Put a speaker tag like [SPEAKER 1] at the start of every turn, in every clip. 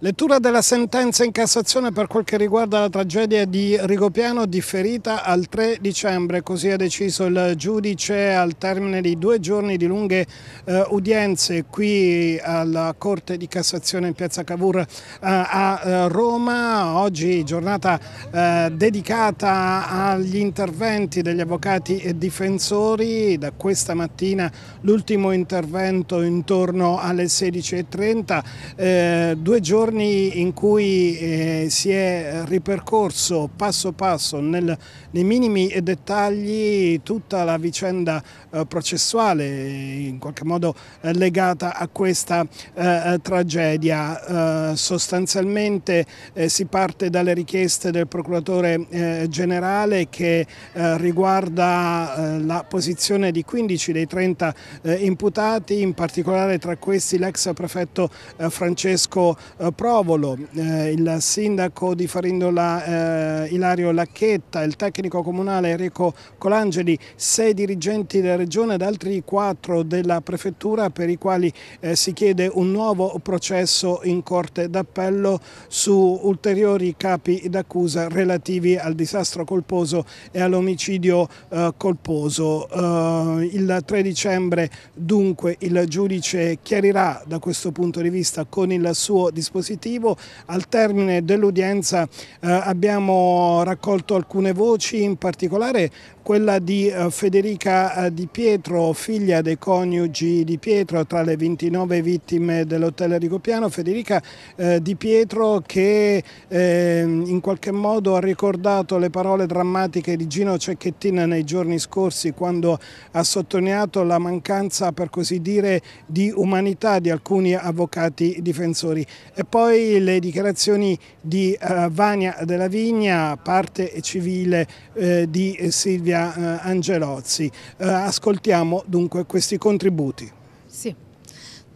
[SPEAKER 1] Lettura della sentenza in Cassazione per quel che riguarda la tragedia di Rigopiano differita al 3 dicembre, così ha deciso il giudice al termine di due giorni di lunghe eh, udienze qui alla Corte di Cassazione in Piazza Cavour eh, a eh, Roma, oggi giornata eh, dedicata agli interventi degli avvocati e difensori, da questa mattina l'ultimo intervento intorno alle 16.30, eh, due giorni giorni in cui eh, si è ripercorso passo passo nel, nei minimi dettagli tutta la vicenda eh, processuale in qualche modo eh, legata a questa eh, eh, tragedia. Eh, sostanzialmente si parte dalle richieste del procuratore generale che riguarda la posizione di 15 dei 30 imputati, in particolare tra questi l'ex prefetto Francesco eh, Provolo, eh, il sindaco di Farindola eh, Ilario Lacchetta, il tecnico comunale Enrico Colangeli, sei dirigenti della regione ed altri quattro della prefettura per i quali eh, si chiede un nuovo processo in corte d'appello su ulteriori capi d'accusa relativi al disastro colposo e all'omicidio eh, colposo. Eh, il 3 dicembre dunque il giudice chiarirà da questo punto di vista con il suo dispositivo positivo. Al termine dell'udienza eh, abbiamo raccolto alcune voci, in particolare quella di eh, Federica eh, Di Pietro, figlia dei coniugi Di Pietro, tra le 29 vittime dell'hotel Enrico Federica eh, Di Pietro che eh, in qualche modo ha ricordato le parole drammatiche di Gino Cecchettina nei giorni scorsi quando ha sottolineato la mancanza, per così dire, di umanità di alcuni avvocati difensori. E poi poi le dichiarazioni di eh, Vania della Vigna, parte civile eh, di Silvia eh, Angelozzi. Eh, ascoltiamo dunque questi contributi.
[SPEAKER 2] Sì,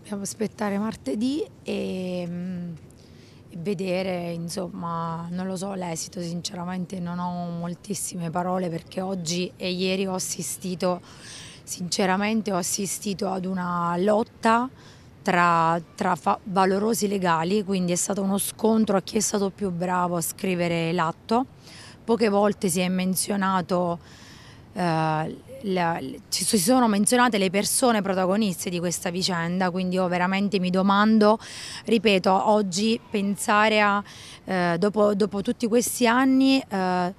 [SPEAKER 2] dobbiamo aspettare martedì e, mm, e vedere, insomma, non lo so l'esito, sinceramente non ho moltissime parole perché oggi e ieri ho assistito, sinceramente ho assistito ad una lotta tra, tra valorosi legali, quindi è stato uno scontro a chi è stato più bravo a scrivere l'atto. Poche volte si è menzionato, eh, la, ci sono menzionate le persone protagoniste di questa vicenda, quindi io veramente mi domando, ripeto, oggi pensare a, eh, dopo, dopo, tutti questi anni... Eh,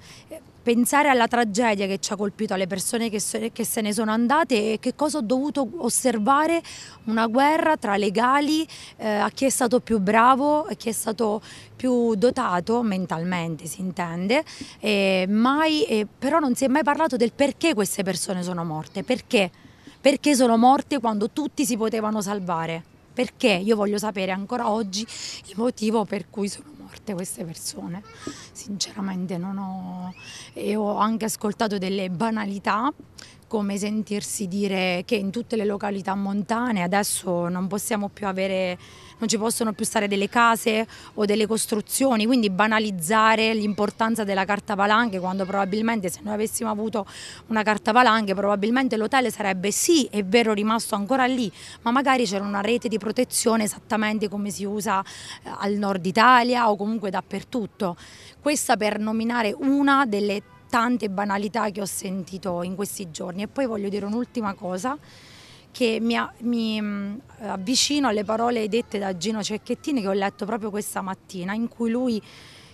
[SPEAKER 2] pensare alla tragedia che ci ha colpito, alle persone che, so, che, se ne sono andate e che cosa ho dovuto osservare, una guerra tra legali, eh, a chi è stato più bravo, a chi è stato più dotato, mentalmente si intende, eh, mai, eh, però non si è mai parlato del perché queste persone sono morte, perché? Perché sono morte quando tutti si potevano salvare? perché io voglio sapere ancora oggi il motivo per cui sono morte queste persone. Sinceramente non ho... e ho anche ascoltato delle banalità come sentirsi dire che in tutte le località montane adesso non possiamo più avere, non ci possono più stare delle case o delle costruzioni, quindi banalizzare l'importanza della carta palanche quando probabilmente se noi avessimo avuto una carta palanche probabilmente l'hotel sarebbe sì, è vero, rimasto ancora lì, ma magari c'era una rete di protezione esattamente come si usa eh, al nord Italia o comunque dappertutto. Questa per nominare una delle tante banalità che ho sentito in questi giorni. E poi voglio dire un'ultima cosa che mi, mi, mm, avvicino alle parole dette da Gino Cecchettini che ho letto proprio questa mattina, in cui lui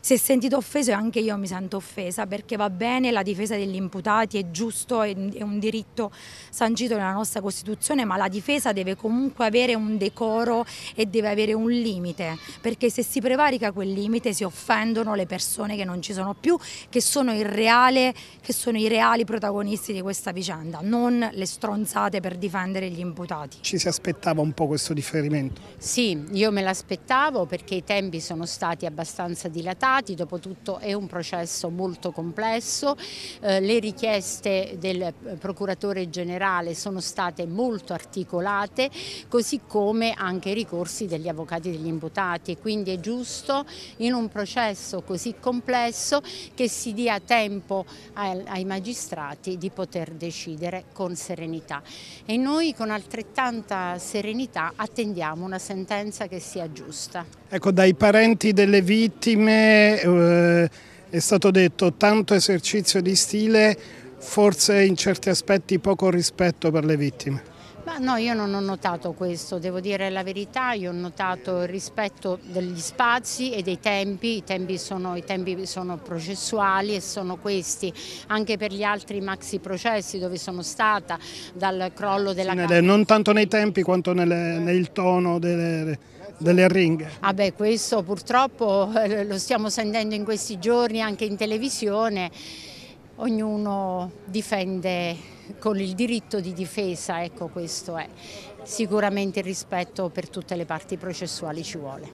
[SPEAKER 2] si è sentito offeso e anche io mi sento offesa perché va bene la difesa degli imputati, è giusto, è un diritto sancito nella nostra Costituzione, ma la difesa deve comunque avere un decoro e deve avere un limite, perché se si prevarica quel limite si offendono le persone che non ci sono più, che sono, reale, che sono i reali protagonisti di questa vicenda, non le stronzate per difendere gli imputati. Ci
[SPEAKER 1] si aspettava un po' questo differimento?
[SPEAKER 3] Sì, io me l'aspettavo perché i tempi sono stati abbastanza dilatati stati, dopotutto è un processo molto complesso, eh, le richieste del eh, procuratore generale sono state molto articolate, così come anche i ricorsi degli avvocati degli imputati, quindi è giusto in un processo così complesso che si dia tempo ai magistrati di poter decidere con serenità e noi con altrettanta serenità attendiamo una sentenza che sia giusta.
[SPEAKER 1] Ecco, dai parenti delle vittime eh, è stato detto tanto esercizio di stile, forse in certi aspetti poco rispetto per le vittime.
[SPEAKER 3] Ma no, io non ho notato questo, devo dire la verità, io ho notato il rispetto degli spazi e dei tempi, i tempi sono, i tempi sono processuali e sono questi, anche per gli altri maxi processi dove sono stata, dal crollo della... Sì, nelle, non
[SPEAKER 1] tanto nei tempi quanto nelle, nel tono delle delle arringhe.
[SPEAKER 3] Ah beh, questo purtroppo eh, lo stiamo sentendo in questi giorni anche in televisione. Ognuno difende con il diritto di difesa, ecco questo è. Sicuramente il rispetto per tutte le parti processuali ci vuole.